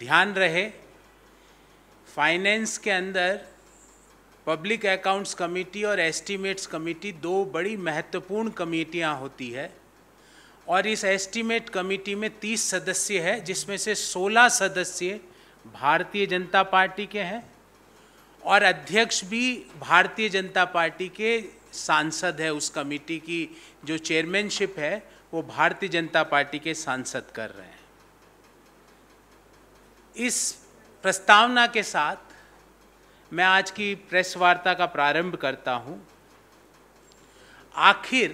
ध्यान रहे फाइनेंस के अंदर पब्लिक अकाउंट्स कमेटी और एस्टीमेट्स कमेटी दो बड़ी महत्वपूर्ण कमेटियां होती है और इस एस्टीमेट कमेटी में 30 सदस्य है जिसमें से 16 सदस्य भारतीय जनता पार्टी के हैं और अध्यक्ष भी भारतीय जनता पार्टी के सांसद है उस कमेटी की जो चेयरमैनशिप है वो भारतीय जनता पार्टी के सांसद कर रहे हैं इस प्रस्तावना के साथ मैं आज की प्रेस वार्ता का प्रारंभ करता हूं आखिर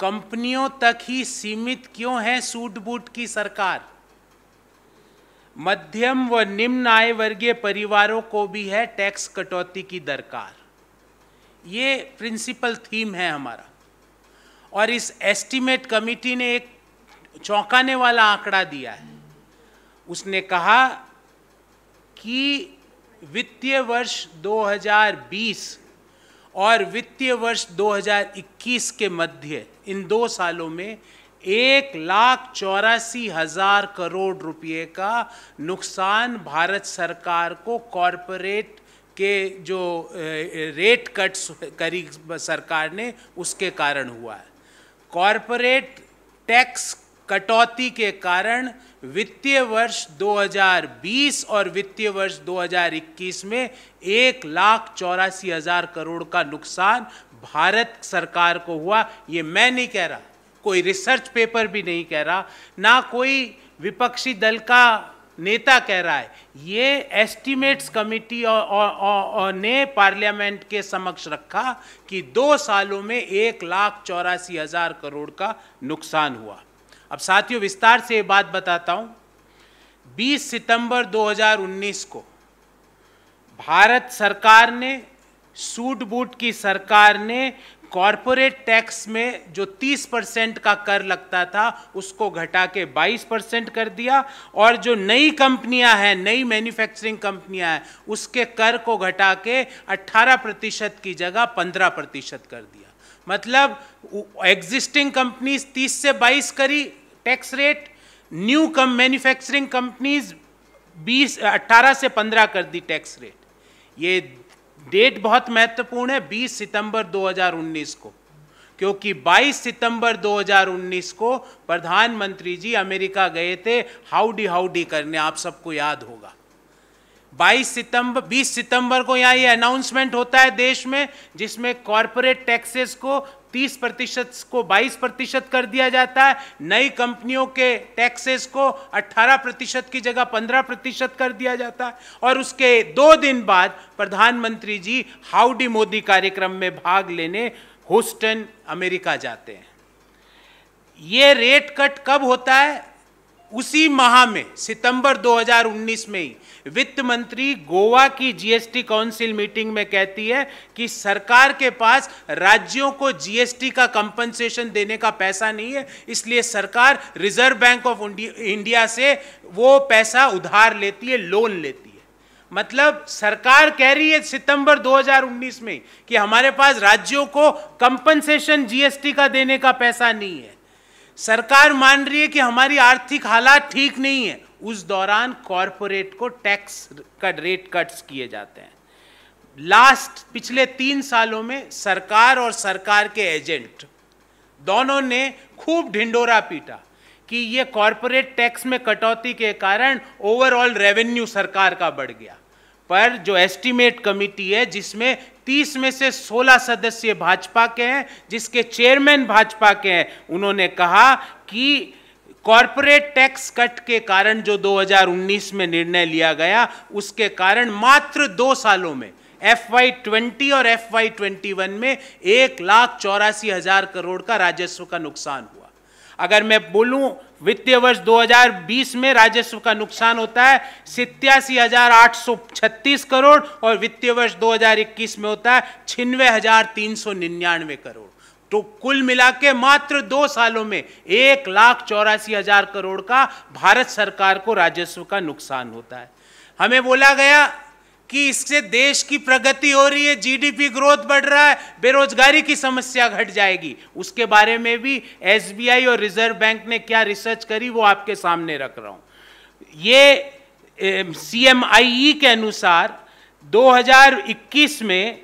कंपनियों तक ही सीमित क्यों है सूट बूट की सरकार मध्यम व निम्न आय वर्गीय परिवारों को भी है टैक्स कटौती की दरकार ये प्रिंसिपल थीम है हमारा और इस एस्टीमेट कमिटी ने एक चौंकाने वाला आंकड़ा दिया है उसने कहा कि वित्तीय वर्ष 2020 और वित्तीय वर्ष 2021 के मध्य इन दो सालों में एक लाख चौरासी हजार करोड़ रुपए का नुकसान भारत सरकार को कॉरपोरेट के जो रेट कट्स करी सरकार ने उसके कारण हुआ है कॉरपोरेट टैक्स कटौती के कारण वित्तीय वर्ष 2020 और वित्तीय वर्ष 2021 में एक लाख चौरासी हजार करोड़ का नुकसान भारत सरकार को हुआ ये मैं नहीं कह रहा कोई रिसर्च पेपर भी नहीं कह रहा ना कोई विपक्षी दल का नेता कह रहा है ये एस्टिमेट्स कमिटी और, और, और, ने पार्लियामेंट के समक्ष रखा कि दो सालों में एक लाख चौरासी हजार करोड़ का नुकसान हुआ अब साथियों विस्तार से ये बात बताता हूँ 20 सितंबर 2019 को भारत सरकार ने सूट बूट की सरकार ने कॉरपोरेट टैक्स में जो 30 परसेंट का कर लगता था उसको घटा के 22 परसेंट कर दिया और जो नई कंपनियां हैं नई मैन्युफैक्चरिंग कंपनियां हैं उसके कर को घटा के 18 प्रतिशत की जगह 15 प्रतिशत कर दिया मतलब एग्जिस्टिंग कंपनीज 30 से 22 करी tax rate new come manufacturing companies 20 18 से 15 कर दी टैक्स रेट ये डेट बहुत महत्वपूर्ण है 20 सितंबर 2019 को क्योंकि 22 सितंबर 2019 को प्रधानमंत्री जी अमेरिका गए थे हाउडी हाउडी करने आप सबको याद होगा 22 सितंबर 20 सितंबर को यहाँ ये यह अनाउंसमेंट होता है देश में जिसमें कॉरपोरेट टैक्सेस को 30 प्रतिशत को 22 प्रतिशत कर दिया जाता है नई कंपनियों के टैक्सेस को 18 प्रतिशत की जगह 15 प्रतिशत कर दिया जाता है और उसके दो दिन बाद प्रधानमंत्री जी हाउडी मोदी कार्यक्रम में भाग लेने होस्टन अमेरिका जाते हैं ये रेट कट कब होता है उसी माह में सितंबर 2019 में ही वित्त मंत्री गोवा की जीएसटी काउंसिल मीटिंग में कहती है कि सरकार के पास राज्यों को जीएसटी का कंपनसेशन देने का पैसा नहीं है इसलिए सरकार रिजर्व बैंक ऑफ इंडिया से वो पैसा उधार लेती है लोन लेती है मतलब सरकार कह रही है सितंबर 2019 में कि हमारे पास राज्यों को कंपनसेशन जीएसटी का देने का पैसा नहीं है सरकार मान रही है कि हमारी आर्थिक हालात ठीक नहीं है उस दौरान कॉरपोरेट को टैक्स कट रेट कट्स किए जाते हैं लास्ट पिछले तीन सालों में सरकार और सरकार के एजेंट दोनों ने खूब ढिंडोरा पीटा कि ये कॉरपोरेट टैक्स में कटौती के कारण ओवरऑल रेवेन्यू सरकार का बढ़ गया पर जो एस्टीमेट कमिटी है जिसमें 30 में से 16 सदस्य भाजपा के हैं जिसके चेयरमैन भाजपा के हैं उन्होंने कहा कि कॉरपोरेट टैक्स कट के कारण जो 2019 में निर्णय लिया गया उसके कारण मात्र दो सालों में एफ वाई ट्वेंटी और एफ वाई ट्वेंटी वन में एक लाख चौरासी हजार करोड़ का राजस्व का नुकसान हुआ अगर मैं बोलूं वित्तीय वर्ष 2020 में राजस्व का नुकसान होता है सितयासी हजार आठ सौ छत्तीस करोड़ और वित्तीय वर्ष 2021 में होता है छिन्वे हजार तीन सौ निन्यानवे करोड़ तो कुल मिला के मात्र दो सालों में एक लाख चौरासी हजार करोड़ का भारत सरकार को राजस्व का नुकसान होता है हमें बोला गया कि इससे देश की प्रगति हो रही है जीडीपी ग्रोथ बढ़ रहा है बेरोजगारी की समस्या घट जाएगी उसके बारे में भी एसबीआई और रिजर्व बैंक ने क्या रिसर्च करी वो आपके सामने रख रहा हूँ ये सीएमआईई e के अनुसार 2021 में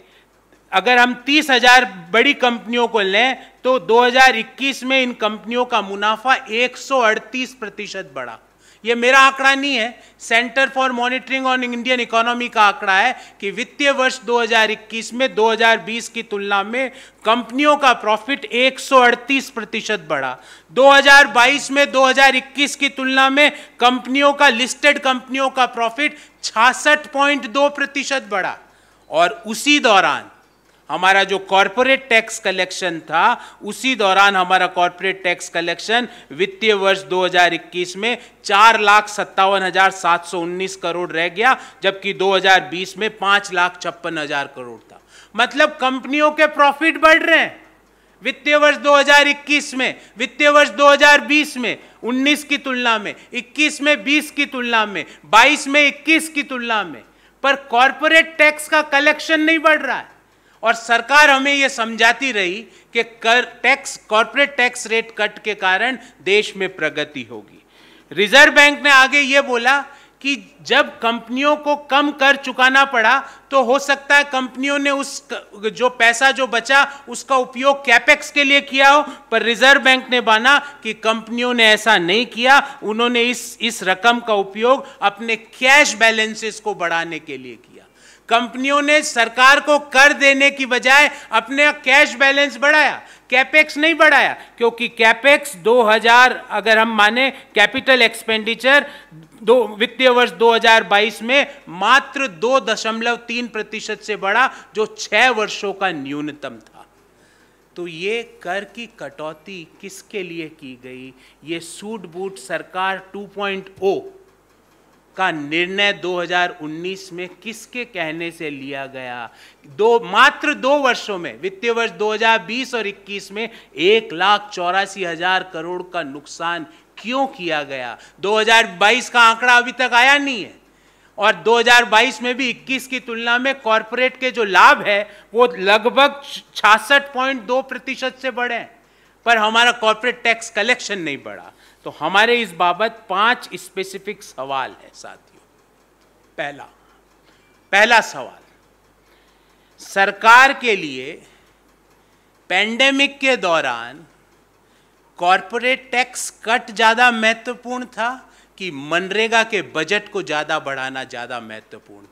अगर हम 30,000 बड़ी कंपनियों को लें तो 2021 में इन कंपनियों का मुनाफा 138 प्रतिशत बढ़ा ये मेरा आंकड़ा नहीं है Centre for Monitoring on Indian Economy का आंकड़ा है कि वित्तीय वर्ष 2021 में 2020 की तुलना में कंपनियों का प्रॉफिट 138 प्रतिशत बढ़ा 2022 में 2021 की तुलना में कंपनियों का लिस्टेड कंपनियों का प्रॉफिट 66.2 प्रतिशत बढ़ा और उसी दौरान हमारा जो कॉरपोरेट टैक्स कलेक्शन था उसी दौरान हमारा कॉरपोरेट टैक्स कलेक्शन वित्तीय वर्ष 2021 में चार लाख सत्तावन हजार सात सौ उन्नीस करोड़ रह गया जबकि 2020 में पाँच लाख छप्पन हजार करोड़ था मतलब कंपनियों के प्रॉफिट बढ़ रहे हैं वित्तीय वर्ष 2021 में वित्तीय वर्ष 2020 में 19 की तुलना में 21 में 20 की तुलना में 22 में 21 की तुलना में पर कॉरपोरेट टैक्स का कलेक्शन नहीं बढ़ रहा है और सरकार हमें ये समझाती रही कि कर tax corporate tax rate cut के कारण देश में प्रगति होगी रिजर्व बैंक ने आगे ये बोला कि जब कंपनियों को कम कर चुकाना पड़ा तो हो सकता है कंपनियों ने उस जो पैसा जो बचा उसका उपयोग कैपेक्स के लिए किया हो पर रिजर्व बैंक ने माना कि कंपनियों ने ऐसा नहीं किया उन्होंने इस इस रकम का उपयोग अपने कैश बैलेंसेस को बढ़ाने के लिए किया कंपनियों ने सरकार को कर देने की बजाय अपने कैश बैलेंस बढ़ाया कैपेक्स नहीं बढ़ाया क्योंकि कैपेक्स 2000 अगर हम माने कैपिटल एक्सपेंडिचर दो वित्तीय वर्ष 2022 में मात्र दो दशमलव तीन प्रतिशत से बढ़ा जो छह वर्षों का न्यूनतम था तो ये कर की कटौती किसके लिए की गई ये सूट बूट सरकार 2.0 का निर्णय 2019 में किसके कहने से लिया गया दो मात्र दो वर्षों में वित्तीय वर्ष 2020 और 21 में एक लाख चौरासी हजार करोड़ का नुकसान क्यों किया गया 2022 का आंकड़ा अभी तक आया नहीं है और 2022 में भी 21 की तुलना में कॉरपोरेट के जो लाभ है वो लगभग छियासठ पॉइंट दो प्रतिशत से बढ़े हैं पर हमारा कॉरपोरेट टैक्स कलेक्शन नहीं बढ़ा तो हमारे इस बाबत पांच स्पेसिफिक सवाल है साथियों पहला पहला सवाल सरकार के लिए पैंडेमिक के दौरान कॉरपोरेट टैक्स कट ज़्यादा महत्वपूर्ण था कि मनरेगा के बजट को ज़्यादा बढ़ाना ज़्यादा महत्वपूर्ण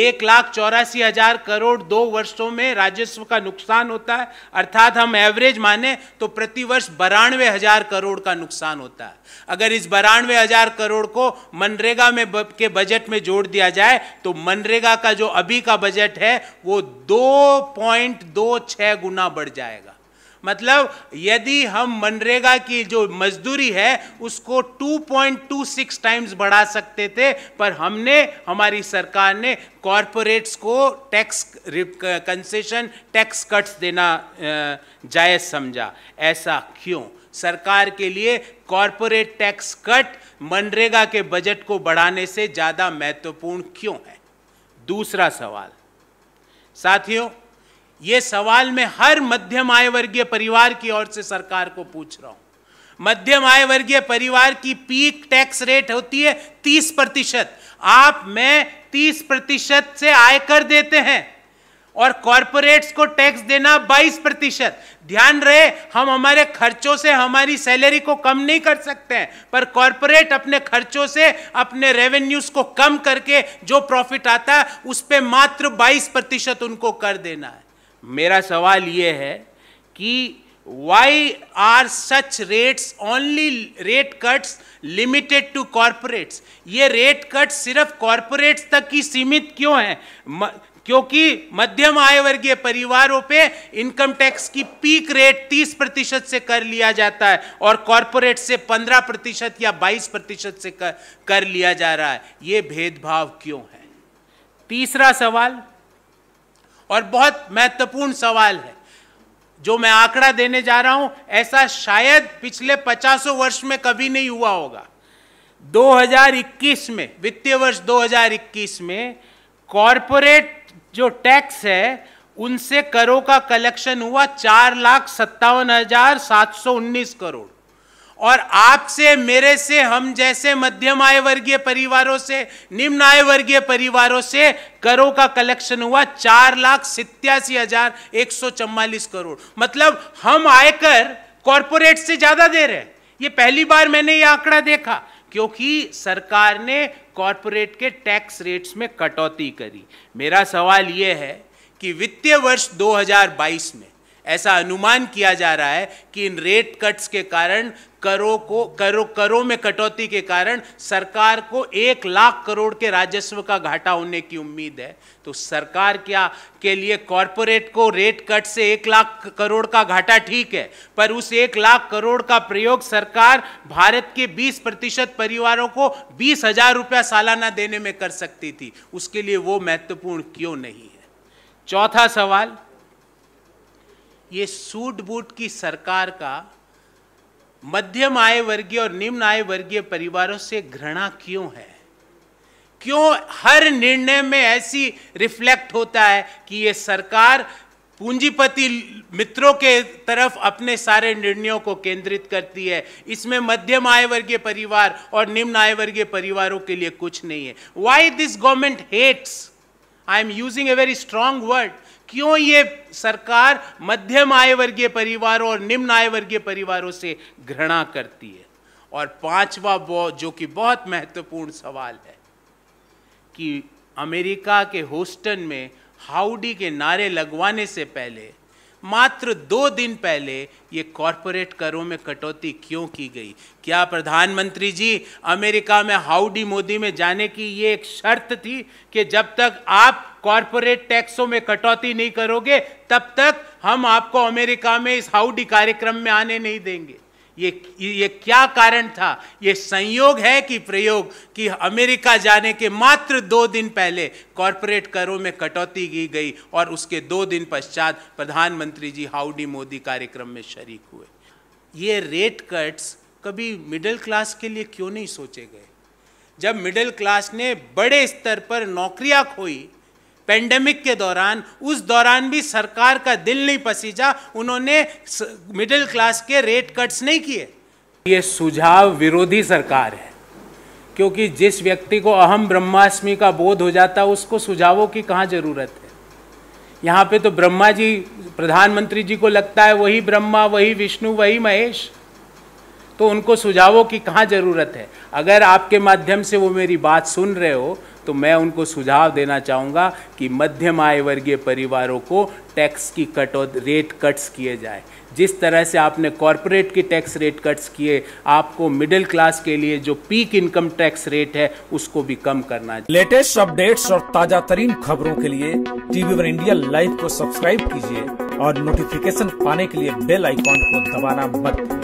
एक लाख चौरासी हजार करोड़ दो वर्षों में राजस्व का नुकसान होता है अर्थात हम एवरेज माने तो प्रतिवर्ष बारानवे हजार करोड़ का नुकसान होता है अगर इस बारानवे हजार करोड़ को मनरेगा में के बजट में जोड़ दिया जाए तो मनरेगा का जो अभी का बजट है वो दो पॉइंट दो छः गुना बढ़ जाएगा मतलब यदि हम मनरेगा की जो मजदूरी है उसको 2.26 टाइम्स बढ़ा सकते थे पर हमने हमारी सरकार ने कॉरपोरेट्स को टैक्स कंसेशन टैक्स कट्स देना जायज़ समझा ऐसा क्यों सरकार के लिए कॉरपोरेट टैक्स कट मनरेगा के बजट को बढ़ाने से ज़्यादा महत्वपूर्ण क्यों है दूसरा सवाल साथियों ये सवाल मैं हर मध्यम आय वर्गीय परिवार की ओर से सरकार को पूछ रहा हूं मध्यम आय वर्गीय परिवार की पीक टैक्स रेट होती है तीस प्रतिशत आप मैं तीस प्रतिशत से आयकर देते हैं और कॉरपोरेट्स को टैक्स देना 22 प्रतिशत ध्यान रहे हम हमारे खर्चों से हमारी सैलरी को कम नहीं कर सकते हैं पर कॉरपोरेट अपने खर्चों से अपने रेवेन्यूज को कम करके जो प्रॉफिट आता है उस पर मात्र 22 प्रतिशत उनको कर देना है मेरा सवाल ये है कि why are such rates only rate cuts limited to corporates ये रेट कट्स सिर्फ कॉरपोरेट्स तक ही सीमित क्यों हैं क्योंकि मध्यम आय वर्गीय परिवारों पे इनकम टैक्स की पीक रेट 30 प्रतिशत से कर लिया जाता है और कॉरपोरेट से 15 प्रतिशत या 22 प्रतिशत से कर, कर लिया जा रहा है ये भेदभाव क्यों है तीसरा सवाल और बहुत महत्वपूर्ण सवाल है जो मैं आंकड़ा देने जा रहा हूं ऐसा शायद पिछले पचासों वर्ष में कभी नहीं हुआ होगा 2021 में वित्तीय वर्ष 2021 में कॉरपोरेट जो टैक्स है उनसे करों का कलेक्शन हुआ चार लाख सत्तावन हजार सात सौ उन्नीस करोड़ और आपसे मेरे से हम जैसे मध्यम आय वर्गीय परिवारों से निम्न आय वर्गीय परिवारों से करों का कलेक्शन हुआ चार लाख सितयासी हजार एक सौ चौवालीस करोड़ मतलब हम आयकर कॉरपोरेट से ज्यादा दे रहे हैं ये पहली बार मैंने ये आंकड़ा देखा क्योंकि सरकार ने कॉरपोरेट के टैक्स रेट्स में कटौती करी मेरा सवाल ये है कि वित्तीय वर्ष 2022 में ऐसा अनुमान किया जा रहा है कि इन रेट कट्स के कारण करों को करो करों में कटौती के कारण सरकार को एक लाख करोड़ के राजस्व का घाटा होने की उम्मीद है तो सरकार क्या के लिए कॉरपोरेट को रेट कट से एक लाख करोड़ का घाटा ठीक है पर उस एक लाख करोड़ का प्रयोग सरकार भारत के 20 प्रतिशत परिवारों को बीस हजार रुपया सालाना देने में कर सकती थी उसके लिए वो महत्वपूर्ण क्यों नहीं है चौथा सवाल ये सूट बूट की सरकार का मध्यम आय वर्गीय और निम्न आय वर्गीय परिवारों से घृणा क्यों है क्यों हर निर्णय में ऐसी रिफ्लेक्ट होता है कि ये सरकार पूंजीपति मित्रों के तरफ अपने सारे निर्णयों को केंद्रित करती है इसमें मध्यम आय वर्गीय परिवार और निम्न आय वर्गीय परिवारों के लिए कुछ नहीं है why this government hates I am using a very strong word क्यों ये सरकार मध्यम आय वर्गीय परिवारों और निम्न आय वर्गीय परिवारों से घृणा करती है और पांचवा वो जो कि बहुत महत्वपूर्ण सवाल है कि अमेरिका के होस्टन में हाउडी के नारे लगवाने से पहले मात्र दो दिन पहले ये कॉरपोरेट करों में कटौती क्यों की गई क्या प्रधानमंत्री जी अमेरिका में हाउडी मोदी में जाने की ये एक शर्त थी कि जब तक आप कॉरपोरेट टैक्सों में कटौती नहीं करोगे तब तक हम आपको अमेरिका में इस हाउडी कार्यक्रम में आने नहीं देंगे ये ये क्या कारण था ये संयोग है कि प्रयोग कि अमेरिका जाने के मात्र दो दिन पहले कॉरपोरेट करों में कटौती की गई और उसके दो दिन पश्चात प्रधानमंत्री जी हाउडी मोदी कार्यक्रम में शरीक हुए ये रेट कट्स कभी मिडिल क्लास के लिए क्यों नहीं सोचे गए जब मिडिल क्लास ने बड़े स्तर पर नौकरियां खोई पेंडेमिक के दौरान उस दौरान भी सरकार का दिल नहीं पसीजा उन्होंने मिडिल क्लास के रेट कट्स नहीं किए ये सुझाव विरोधी सरकार है क्योंकि जिस व्यक्ति को अहम ब्रह्माष्टमी का बोध हो जाता है उसको सुझावों की कहाँ ज़रूरत है यहाँ पे तो ब्रह्मा जी प्रधानमंत्री जी को लगता है वही ब्रह्मा वही विष्णु वही महेश तो उनको सुझावों की कहाँ ज़रूरत है अगर आपके माध्यम से वो मेरी बात सुन रहे हो तो मैं उनको सुझाव देना चाहूँगा कि मध्यम आय वर्गीय परिवारों को टैक्स की और रेट कट्स किए जाए जिस तरह से आपने कॉरपोरेट की टैक्स रेट कट्स किए आपको मिडिल क्लास के लिए जो पीक इनकम टैक्स रेट है उसको भी कम करना है लेटेस्ट अपडेट्स और ताजा तरीन खबरों के लिए टीवी वन इंडिया लाइव को सब्सक्राइब कीजिए और नोटिफिकेशन पाने के लिए बेल आइकॉन को दबाना मत